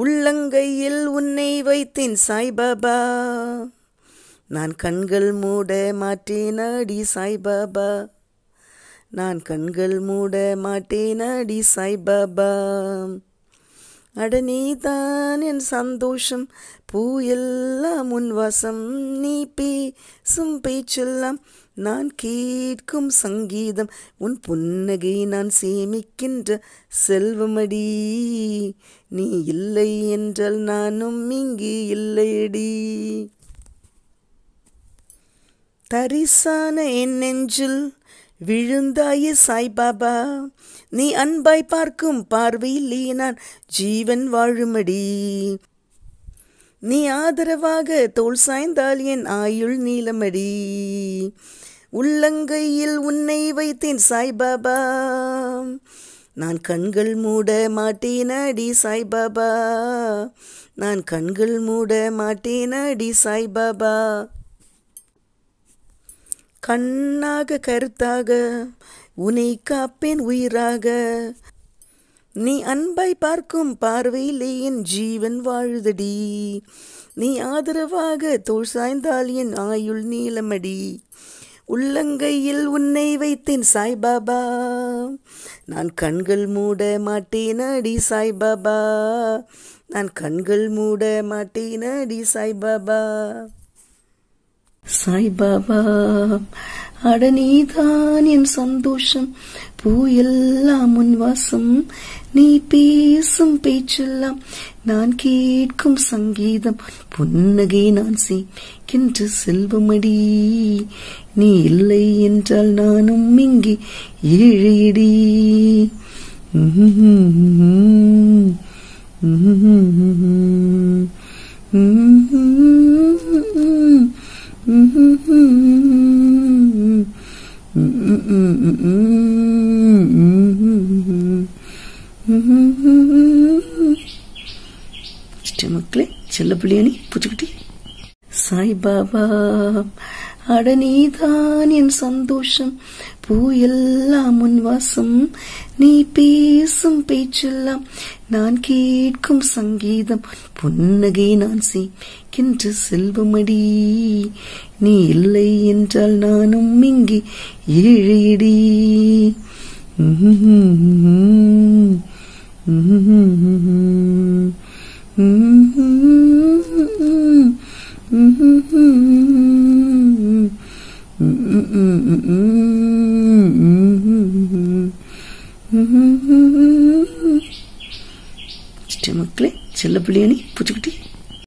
உள்ளங்கையில் உன்னை வைத்தேன் சாய்பாபா நான் கண்கள் மூட மாட்டேன் அடி சாய்பாபா நான் கண்கள் மூட மாட்டேன் அடி சாய்பாபா அட நீதான் என் சந்தோஷம் பூ எல்லாம் உன்வாசம் நீ பேசும் பேச்செல்லாம் நான் கேட்கும் சங்கீதம் உன் புன்னகை நான் சேமிக்கின்ற செல்வமடி நீ இல்லை என்றால் நானும் இங்கு இல்லையடி தரிசான என் நெஞ்சில் விழுந்தாயே சாய்பாபா நீ அன்பாய் பார்க்கும் பார்வையிலே நான் ஜீவன் வாழுமடி நீ ஆதரவாக தோல் சாய்ந்தால் என் ஆயுள் நீளமடி உள்ளங்கையில் உன்னை வைத்தேன் சாய்பாபா நான் கண்கள் மூட அடி சாய்பாபா நான் கண்கள் மூட அடி சாய்பாபா கண்ணாக கருத்தாக உனை காப்பேன் உயிராக நீ அன்பாய் பார்க்கும் பார்வையிலே என் ஜீவன் வாழுதடி நீ ஆதரவாக தோல் சாய்ந்தால் என் ஆயுள் நீளமடி உள்ளங்கையில் உன்னை வைத்தேன் சாய்பாபா நான் கண்கள் மூட மாட்டேன் அடி சாய்பாபா நான் கண்கள் மூட மாட்டேன் அடி சாய்பாபா சாய்பாபா அடநீதான் என் சந்தோஷம் உன் வாசம் நீ பேசும் பேச்செல்லாம் நான் கேட்கும் சங்கீதம் புன்னகை நான் செய்கின்ற செல்வமடி நீ இல்லை என்றால் நானும் இங்கே ஏழையடி உம் hmm స్టమక్లే చెల్లపులి అని పుచ్చుకుటి సాయిబాబా அட நீதான் என் சந்தோஷம் பூயெல்லாம் உன்வாசம் நீ பேசும் பேச்செல்லாம் நான் கேட்கும் சங்கீதம் புன்னகை நான் சேக்கின்ற செல்வமடி நீ இல்லை என்றால் நானும் இங்கே ஏழையடி Mm-hmm. சிஸ்டர் மக்களே செல்ல பிள்ளையானி பூச்சிக்குட்டி